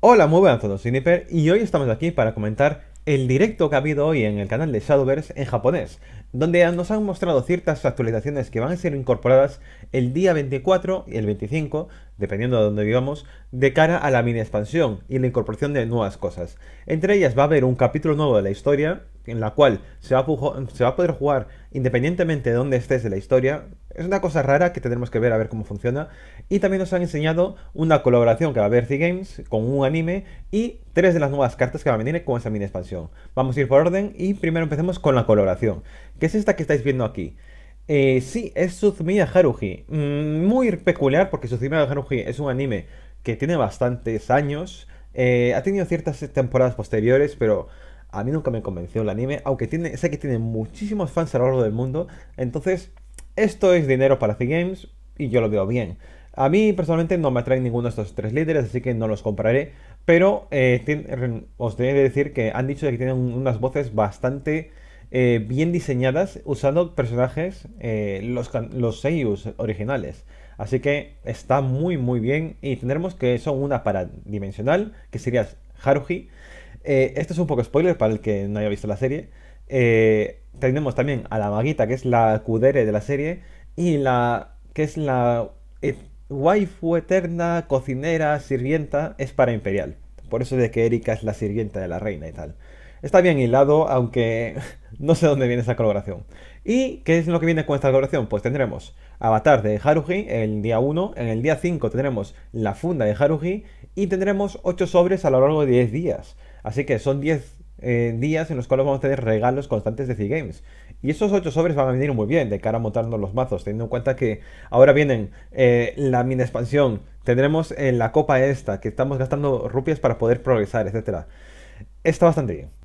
Hola, muy buenas a todos, Sniper, y hoy estamos aquí para comentar el directo que ha habido hoy en el canal de Shadowverse en japonés donde nos han mostrado ciertas actualizaciones que van a ser incorporadas el día 24 y el 25, dependiendo de donde vivamos, de cara a la mini expansión y la incorporación de nuevas cosas. Entre ellas va a haber un capítulo nuevo de la historia, en la cual se va, a, poder jugar independientemente de dónde estés de la historia. Es una cosa rara que tendremos que ver a ver cómo funciona. Y también nos han enseñado una colaboración que va a haber C-Games con un anime y tres de las nuevas cartas que van a venir con esa mini expansión. Vamos a ir por orden y primero empecemos con la colaboración qué es esta que estáis viendo aquí. Eh, sí, es Suzumiya Haruhi. Mm, muy peculiar porque Suzumiya Haruhi es un anime que tiene bastantes años. Eh, ha tenido ciertas temporadas posteriores, pero a mí nunca me convenció el anime. Aunque tiene, sé que tiene muchísimos fans a lo largo del mundo. Entonces, esto es dinero para The games y yo lo veo bien. A mí personalmente no me atraen ninguno de estos tres líderes, así que no los compraré. Pero eh, os os que decir que han dicho que tienen unas voces bastante eh, bien diseñadas usando personajes, eh, los, los originales. Así que está muy muy bien y tendremos que son una para Dimensional, que sería Haruhi. Eh, esto es un poco spoiler para el que no haya visto la serie. tenemos también a la maguita, que es la Kudere de la serie, y la que es la e, waifu eterna, cocinera, sirvienta, es para Imperial. Por eso de que Erika es la sirvienta de la reina y tal. Está bien hilado, aunque no sé dónde viene esa colaboración. ¿Y qué es lo que viene con esta colaboración? Pues tendremos Avatar de Haruhi el día 1, en el día 5 tendremos la funda de Haruhi y tendremos 8 sobres a lo largo de 10 días. Así que son 10 eh, días en los cuales vamos a tener regalos constantes de C-Games. Y esos 8 sobres van a venir muy bien de cara a montarnos los mazos, teniendo en cuenta que ahora vienen eh, la mini expansión, tendremos en eh, la copa esta, que estamos gastando rupias para poder progresar, etc. Está bastante bien.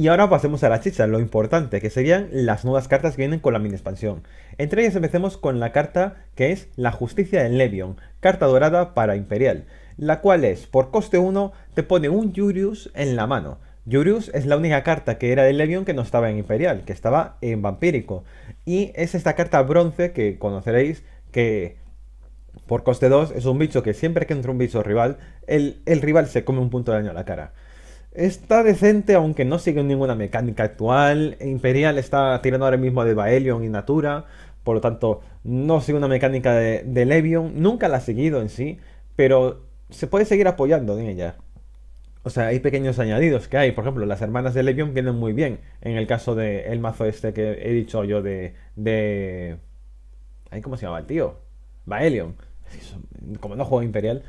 Y ahora pasemos a la chicha, lo importante, que serían las nuevas cartas que vienen con la mini expansión. Entre ellas empecemos con la carta que es la Justicia en Levion, carta dorada para Imperial, la cual es, por coste 1, te pone un Yurius en la mano. Yurius es la única carta que era de Levion que no estaba en Imperial, que estaba en Vampírico. Y es esta carta bronce que conoceréis, que por coste 2 es un bicho que siempre que entra un bicho rival, el rival se come un punto de daño a la cara. Está decente, aunque no sigue ninguna mecánica actual. Imperial está tirando ahora mismo de Baelion y Natura. Por lo tanto, no sigue una mecánica de, de Nunca la ha seguido en sí. Pero se puede seguir apoyando en ella. O sea, hay pequeños añadidos que hay. Por ejemplo, las hermanas de Levion vienen muy bien. En el caso del mazo este que he dicho yo de. de... ¿Cómo se llamaba el tío? Baelion. Como no juego Imperial.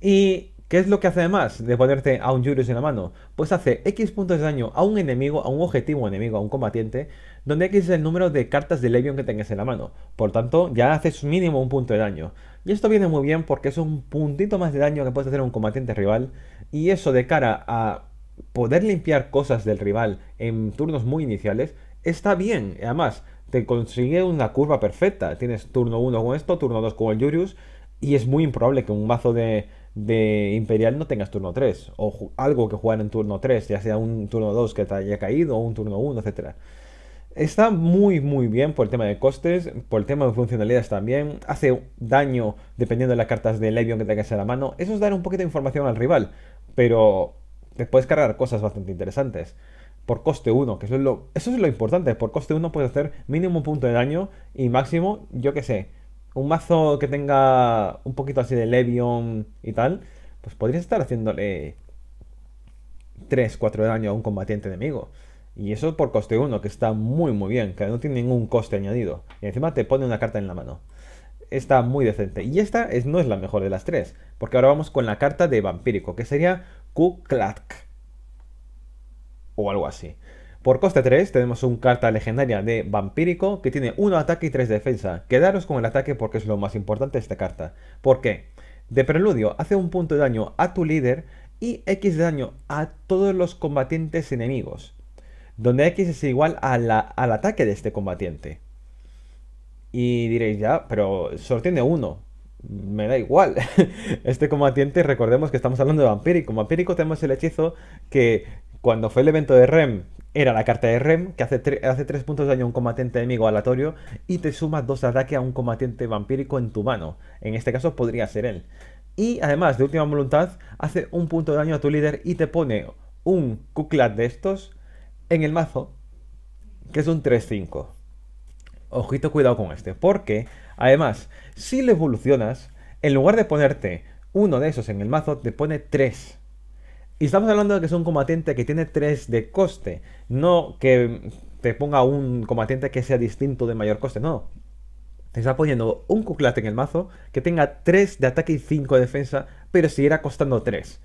Y ¿Qué es lo que hace además de ponerte a un Yurius en la mano? Pues hace X puntos de daño a un enemigo, a un objetivo enemigo, a un combatiente, donde X es el número de cartas de Levion que tengas en la mano. Por tanto, ya haces mínimo un punto de daño. Y esto viene muy bien porque es un puntito más de daño que puedes hacer a un combatiente rival. Y eso de cara a poder limpiar cosas del rival en turnos muy iniciales, está bien. Además, te consigue una curva perfecta. Tienes turno 1 con esto, turno 2 con el Yurius. Y es muy improbable que un mazo de de Imperial no tengas turno 3, o algo que juegan en turno 3, ya sea un turno 2 que te haya caído, o un turno 1, etc. Está muy muy bien por el tema de costes, por el tema de funcionalidades también, hace daño dependiendo de las cartas de Levion que tengas en la mano, eso es dar un poquito de información al rival, pero te puedes cargar cosas bastante interesantes. Por coste 1, que eso es, lo, eso es lo importante, por coste 1 puedes hacer mínimo punto de daño y máximo, yo que sé, un mazo que tenga un poquito así de Levion y tal, pues podrías estar haciéndole 3, 4 de daño a un combatiente enemigo. Y eso por coste 1, que está muy muy bien, que no tiene ningún coste añadido. Y encima te pone una carta en la mano. Está muy decente. Y esta no es la mejor de las tres, porque ahora vamos con la carta de vampírico, que sería Kuklak. O algo así. Por coste 3 tenemos una carta legendaria de Vampírico que tiene 1 ataque y 3 defensa. Quedaros con el ataque porque es lo más importante de esta carta. ¿Por qué? De preludio hace un punto de daño a tu líder y X de daño a todos los combatientes enemigos. Donde X es igual al ataque de este combatiente. Y diréis ya, pero solo tiene uno. Me da igual. Este combatiente, recordemos que estamos hablando de Vampírico. Vampírico tenemos el hechizo que cuando fue el evento de Rem era la carta de Rem, que hace, hace 3 puntos de daño a un combatiente enemigo aleatorio y te suma 2 ataques ataque a un combatiente vampírico en tu mano. En este caso podría ser él. Y además, de última voluntad, hace un punto de daño a tu líder y te pone un Kuklat de estos en el mazo, que es un 3-5. Ojito, cuidado con este, porque además, si le evolucionas, en lugar de ponerte uno de esos en el mazo, te pone 3 y estamos hablando de que es un combatiente que tiene 3 de coste, no que te ponga un combatiente que sea distinto de mayor coste, no. Te está poniendo un cuclate en el mazo que tenga 3 de ataque y 5 de defensa, pero siguiera costando 3.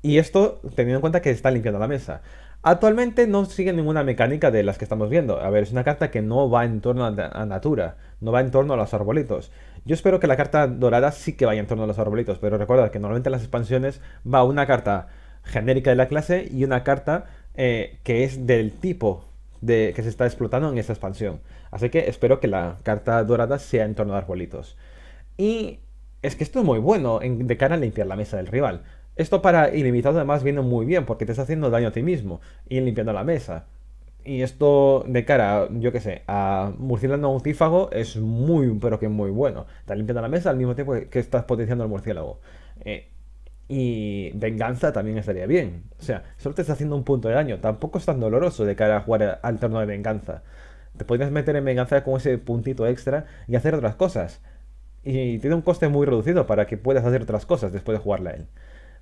Y esto teniendo en cuenta que está limpiando la mesa. Actualmente no sigue ninguna mecánica de las que estamos viendo. A ver, es una carta que no va en torno a, Natura, no va en torno a los arbolitos. Yo espero que la carta dorada sí que vaya en torno a los arbolitos, pero recuerda que normalmente en las expansiones va una carta genérica de la clase y una carta eh, que es del tipo de, que se está explotando en esta expansión. Así que espero que la carta dorada sea en torno a arbolitos. Y es que esto es muy bueno de cara a limpiar la mesa del rival. Esto para ilimitado además viene muy bien porque te está haciendo daño a ti mismo y limpiando la mesa. Y esto de cara, yo qué sé, a murciélago cífago es muy, pero que muy bueno. Está limpiando la mesa al mismo tiempo que estás potenciando el murciélago. Eh, y venganza también estaría bien. O sea, solo te está haciendo un punto de daño. Tampoco es tan doloroso de cara a jugar al turno de venganza. Te podrías meter en venganza con ese puntito extra y hacer otras cosas. Y tiene un coste muy reducido para que puedas hacer otras cosas después de jugarla él.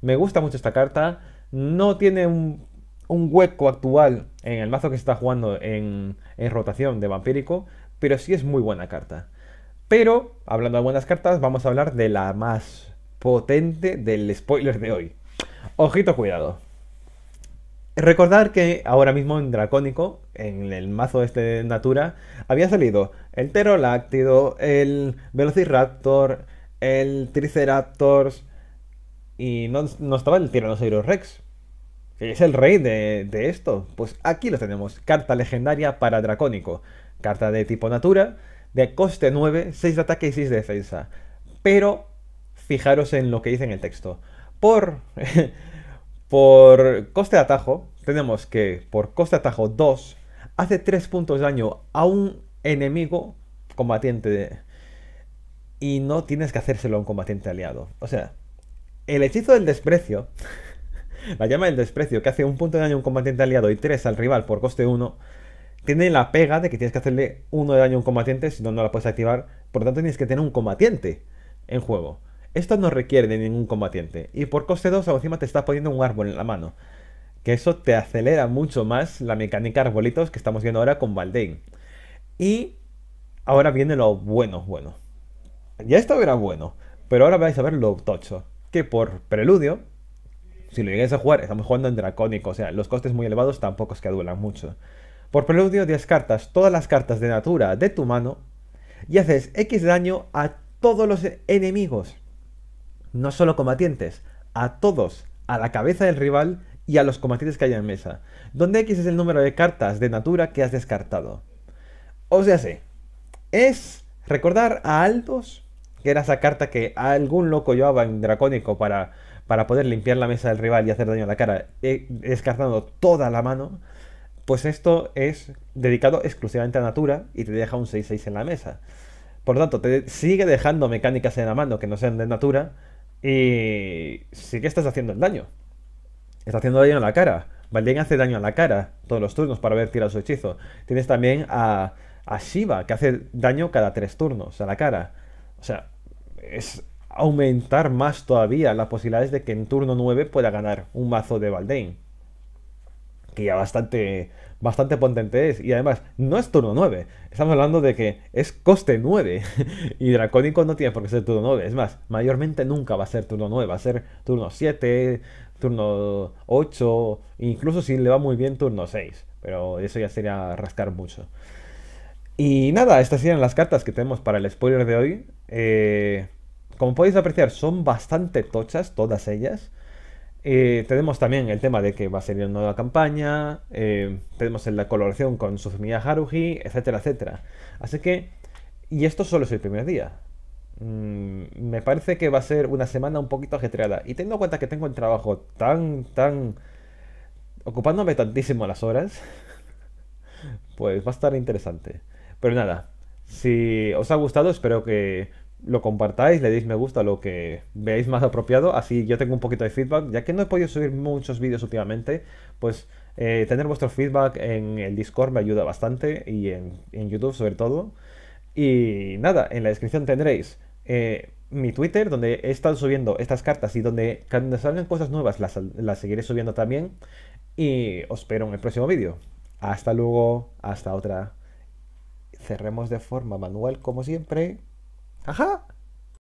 Me gusta mucho esta carta. No tiene un, hueco actual en el mazo que se está jugando en, en rotación de vampírico. Pero sí es muy buena carta. Pero, hablando de buenas cartas, vamos a hablar de la más potente del spoiler de hoy. Ojito cuidado. Recordar que ahora mismo en Dracónico, en el mazo este de Natura, había salido el Pteroláctido, el Velociraptor, el Triceraptors y no, estaba el Tyrannosaurus Rex, que es el rey de, de esto. Pues aquí lo tenemos, carta legendaria para Dracónico, carta de tipo Natura, de coste 9, 6 de ataque y 6 de defensa. Pero fijaros en lo que dice en el texto. Por, por coste de atajo, tenemos que por coste de atajo 2, hace 3 puntos de daño a un enemigo combatiente y no tienes que hacérselo a un combatiente aliado. O sea, el hechizo del desprecio, la llama del desprecio, que hace un punto de daño a un combatiente aliado y 3 al rival por coste 1, tiene la pega de que tienes que hacerle 1 de daño a un combatiente, si no, no la puedes activar. Por lo tanto, tienes que tener un combatiente en juego. Esto no requiere de ningún combatiente. Y por coste 2 encima te estás poniendo un árbol en la mano. Que eso te acelera mucho más la mecánica de arbolitos que estamos viendo ahora con valdén Y ahora viene lo bueno, bueno. Ya esto era bueno, pero ahora vais a ver lo tocho. Que por preludio, si lo llegáis a jugar, estamos jugando en dracónico, o sea, los costes muy elevados tampoco es que duelan mucho. Por preludio descartas todas las cartas de natura de tu mano y haces X daño a todos los enemigos no solo combatientes, a todos, a la cabeza del rival y a los combatientes que hay en mesa, donde X es el número de cartas de natura que has descartado. O sea, sí, es recordar a Altos, que era esa carta que algún loco llevaba en Dracónico para, para poder limpiar la mesa del rival y hacer daño a la cara, descartando toda la mano. Pues esto es dedicado exclusivamente a Natura y te deja un 6-6 en la mesa. Por lo tanto, te sigue dejando mecánicas en la mano que no sean de Natura, y sí que estás haciendo el daño. Está haciendo daño a la cara. Valdén hace daño a la cara todos los turnos para ver tirar su hechizo. Tienes también a, a Shiva, que hace daño cada tres turnos a la cara. O sea, es aumentar más todavía las posibilidades de que en turno 9 pueda ganar un mazo de Valdén. Que ya bastante, bastante potente es. Y además, no es turno 9. Estamos hablando de que es coste 9. y Dracónico no tiene por qué ser turno 9. Es más, mayormente nunca va a ser turno 9. Va a ser turno 7, turno 8. Incluso si le va muy bien, turno 6. Pero eso ya sería rascar mucho. Y nada, estas eran las cartas que tenemos para el spoiler de hoy. Eh, como podéis apreciar, son bastante tochas todas ellas. Eh, tenemos también el tema de que va a salir una nueva campaña, eh, tenemos la colaboración con Suzumiya Haruhi, etcétera, etcétera. Así que, y esto solo es el primer día. Mm, me parece que va a ser una semana un poquito ajetreada. Y teniendo en cuenta que tengo el trabajo tan, tan... ocupándome tantísimo las horas, pues va a estar interesante. Pero nada, si os ha gustado, espero que lo compartáis, le deis me gusta, lo que veáis más apropiado, así yo tengo un poquito de feedback, ya que no he podido subir muchos vídeos últimamente, pues eh, tener vuestro feedback en el Discord me ayuda bastante y en, YouTube sobre todo. Y nada, en la descripción tendréis eh, mi Twitter, donde he estado subiendo estas cartas y donde cuando salgan cosas nuevas las, las seguiré subiendo también. Y os espero en el próximo vídeo. Hasta luego, hasta otra. Cerremos de forma manual como siempre. Ajá.